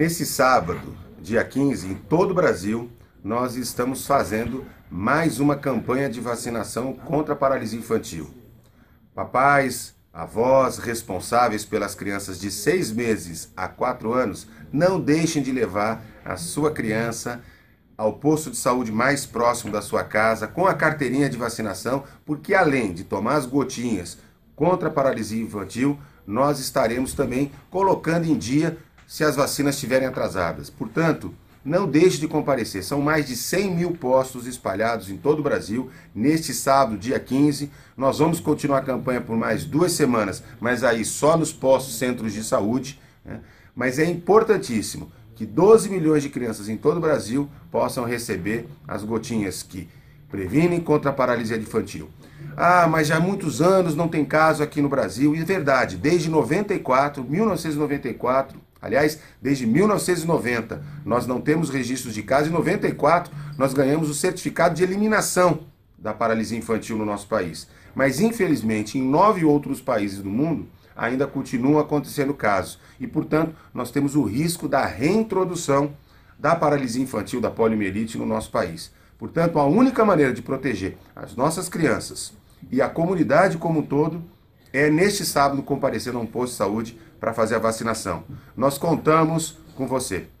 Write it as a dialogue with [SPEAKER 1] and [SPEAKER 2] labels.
[SPEAKER 1] Nesse sábado, dia 15, em todo o Brasil, nós estamos fazendo mais uma campanha de vacinação contra a paralisia infantil. Papais, avós responsáveis pelas crianças de 6 meses a 4 anos, não deixem de levar a sua criança ao posto de saúde mais próximo da sua casa com a carteirinha de vacinação, porque além de tomar as gotinhas contra a paralisia infantil, nós estaremos também colocando em dia se as vacinas estiverem atrasadas. Portanto, não deixe de comparecer. São mais de 100 mil postos espalhados em todo o Brasil. Neste sábado, dia 15, nós vamos continuar a campanha por mais duas semanas, mas aí só nos postos centros de saúde. Né? Mas é importantíssimo que 12 milhões de crianças em todo o Brasil possam receber as gotinhas que previnem contra a paralisia infantil. Ah, mas já há muitos anos não tem caso aqui no Brasil. E é verdade, desde 94, 1994, Aliás, desde 1990 nós não temos registros de casos. Em 94 nós ganhamos o certificado de eliminação da paralisia infantil no nosso país. Mas infelizmente, em nove outros países do mundo ainda continuam acontecendo casos e, portanto, nós temos o risco da reintrodução da paralisia infantil, da poliomielite no nosso país. Portanto, a única maneira de proteger as nossas crianças e a comunidade como um todo é neste sábado comparecer a um posto de saúde para fazer a vacinação. Nós contamos com você.